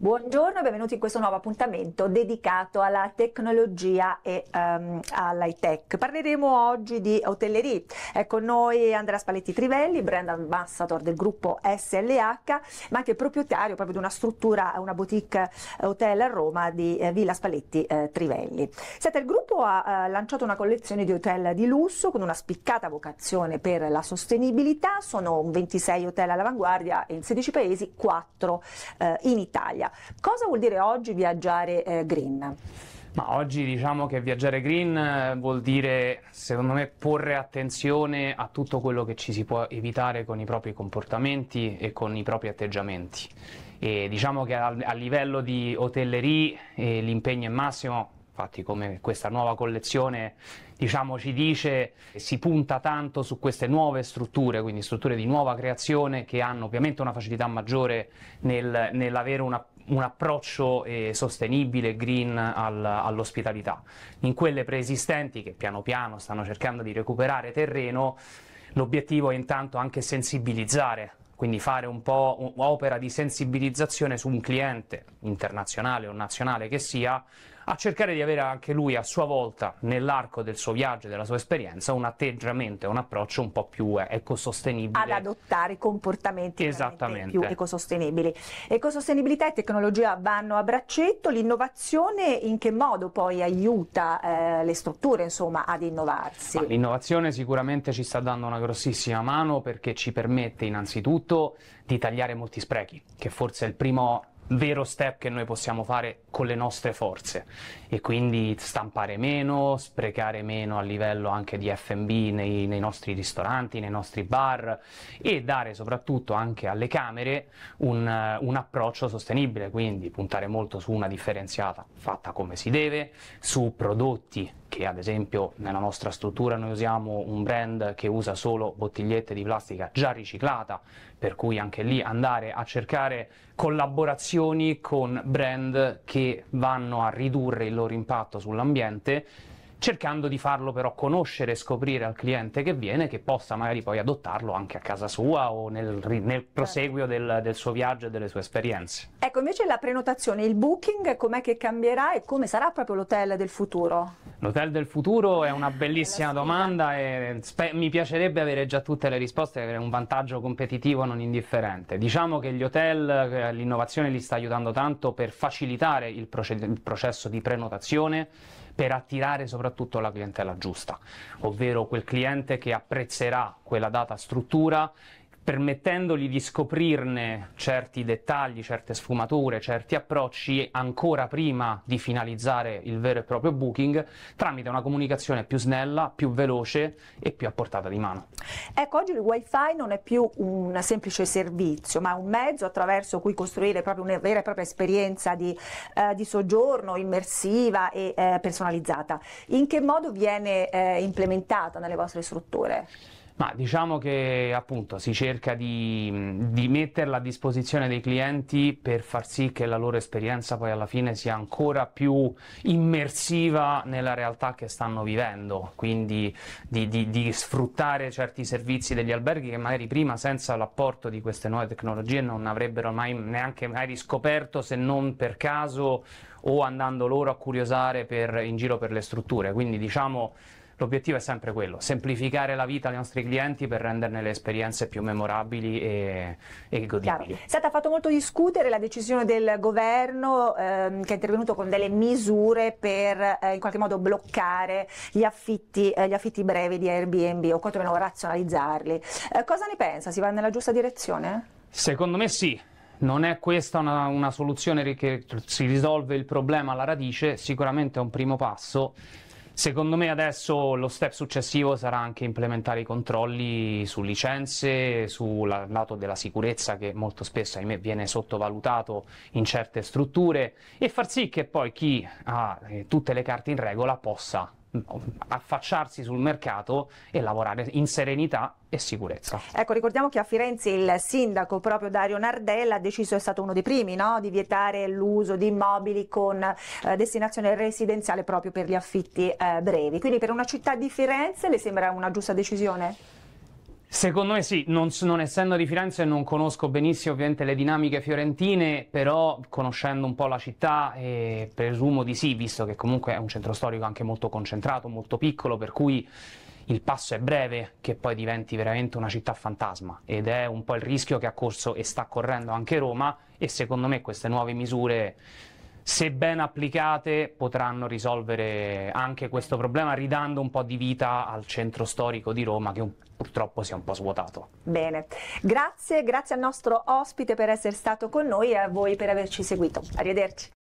Buongiorno e benvenuti in questo nuovo appuntamento dedicato alla tecnologia e um, ehm, all'high tech. Parleremo oggi di hotellerie. È con noi Andrea Spalletti Trivelli, brand ambassador del gruppo SLH, ma anche proprietario proprio di una struttura, una boutique eh, hotel a Roma di eh, Villa Spalletti eh, Trivelli. Siete, il gruppo ha eh, lanciato una collezione di hotel di lusso con una spiccata vocazione per la sostenibilità. Sono 26 hotel all'avanguardia in 16 paesi, 4 eh, in Italia eccetera. Cosa vuol dire oggi viaggiare eh, green? Ma oggi diciamo che viaggiare green eh, vuol dire, secondo me, porre attenzione a tutto quello che ci si può evitare con i propri comportamenti e con i propri atteggiamenti. E diciamo che a, a livello di hotellerie eh, l'impegno è massimo, infatti come questa nuova collezione diciamo, ci dice si punta tanto su queste nuove strutture, quindi strutture di nuova creazione che hanno ovviamente una facilità maggiore nel, nell'avere una un approccio eh, sostenibile, green al, all'ospitalità. In quelle preesistenti che piano piano stanno cercando di recuperare terreno, l'obiettivo è intanto anche sensibilizzare, quindi fare un po' un'opera di sensibilizzazione su un cliente internazionale o nazionale che sia a cercare di avere anche lui a sua volta, nell'arco del suo viaggio e della sua esperienza, un atteggiamento, e un approccio un po' più eh, ecosostenibile. Ad adottare comportamenti più ecosostenibili. Ecosostenibilità e tecnologia vanno a braccetto, l'innovazione in che modo poi aiuta eh, le strutture insomma, ad innovarsi? L'innovazione sicuramente ci sta dando una grossissima mano perché ci permette innanzitutto di tagliare molti sprechi, che forse è il primo vero step che noi possiamo fare con le nostre forze e quindi stampare meno, sprecare meno a livello anche di FB nei, nei nostri ristoranti, nei nostri bar e dare soprattutto anche alle camere un, un approccio sostenibile, quindi puntare molto su una differenziata fatta come si deve, su prodotti che ad esempio nella nostra struttura noi usiamo un brand che usa solo bottigliette di plastica già riciclata, per cui anche lì andare a cercare collaborazioni con brand che vanno a ridurre il loro impatto sull'ambiente, cercando di farlo però conoscere e scoprire al cliente che viene, che possa magari poi adottarlo anche a casa sua o nel, nel certo. proseguio del, del, suo viaggio e delle sue esperienze. Ecco, invece la prenotazione, il booking, com'è che cambierà e come sarà proprio l'hotel del futuro? L'hotel del futuro è una eh, bellissima domanda e mi piacerebbe avere già tutte le risposte, avere un vantaggio competitivo non indifferente. Diciamo che gli hotel, eh, l'innovazione li sta aiutando tanto per facilitare il, il processo di prenotazione, per attirare soprattutto la clientela giusta, ovvero quel cliente che apprezzerà quella data struttura permettendogli di scoprirne certi dettagli, certe sfumature, certi approcci ancora prima di finalizzare il vero e proprio booking tramite una comunicazione più snella, più veloce e più a portata di mano. Ecco, oggi il wifi non è più un semplice servizio, ma un mezzo attraverso cui costruire proprio una vera e propria esperienza di, eh, di soggiorno immersiva e eh, personalizzata. In che modo viene eh, implementata nelle vostre strutture? Ma diciamo che appunto si cerca di, di, metterla a disposizione dei clienti per far sì che la loro esperienza poi alla fine sia ancora più immersiva nella realtà che stanno vivendo, quindi di, di, di sfruttare certi servizi degli alberghi che magari prima senza l'apporto di queste nuove tecnologie non avrebbero mai neanche mai riscoperto se non per caso o andando loro a curiosare per, in giro per le strutture. Quindi diciamo L'obiettivo è sempre quello, semplificare la vita ai nostri clienti per renderne le esperienze più memorabili e, e godibili. È stata fatto molto discutere la decisione del governo ehm, che è intervenuto con delle misure per eh, in qualche modo bloccare gli affitti, eh, gli affitti, brevi di Airbnb o quantomeno razionalizzarli. Eh, cosa ne pensa? Si va nella giusta direzione? Secondo me sì. Non è questa una, una soluzione che si risolve il problema alla radice, sicuramente è un primo passo. Secondo me adesso lo step successivo sarà anche implementare i controlli su licenze, sul lato della sicurezza che molto spesso ahimè viene sottovalutato in certe strutture e far sì che poi chi ha eh, tutte le carte in regola possa affacciarsi sul mercato e lavorare in serenità e sicurezza. Ecco, ricordiamo che a Firenze il sindaco proprio Dario Nardella ha deciso, è stato uno dei primi, no? di vietare l'uso di immobili con eh, destinazione residenziale proprio per gli affitti eh, brevi. Quindi per una città di Firenze le sembra una giusta decisione? Secondo me sì, non, non, essendo di Firenze non conosco benissimo ovviamente le dinamiche fiorentine, però conoscendo un po' la città eh, presumo di sì, visto che comunque è un centro storico anche molto concentrato, molto piccolo, per cui il passo è breve che poi diventi veramente una città fantasma ed è un po' il rischio che ha corso e sta correndo anche Roma e secondo me queste nuove misure se ben applicate potranno risolvere anche questo problema ridando un po' di vita al centro storico di Roma che un, purtroppo si è un po' svuotato. Bene, grazie, grazie al nostro ospite per essere stato con noi e a voi per averci seguito. Arrivederci.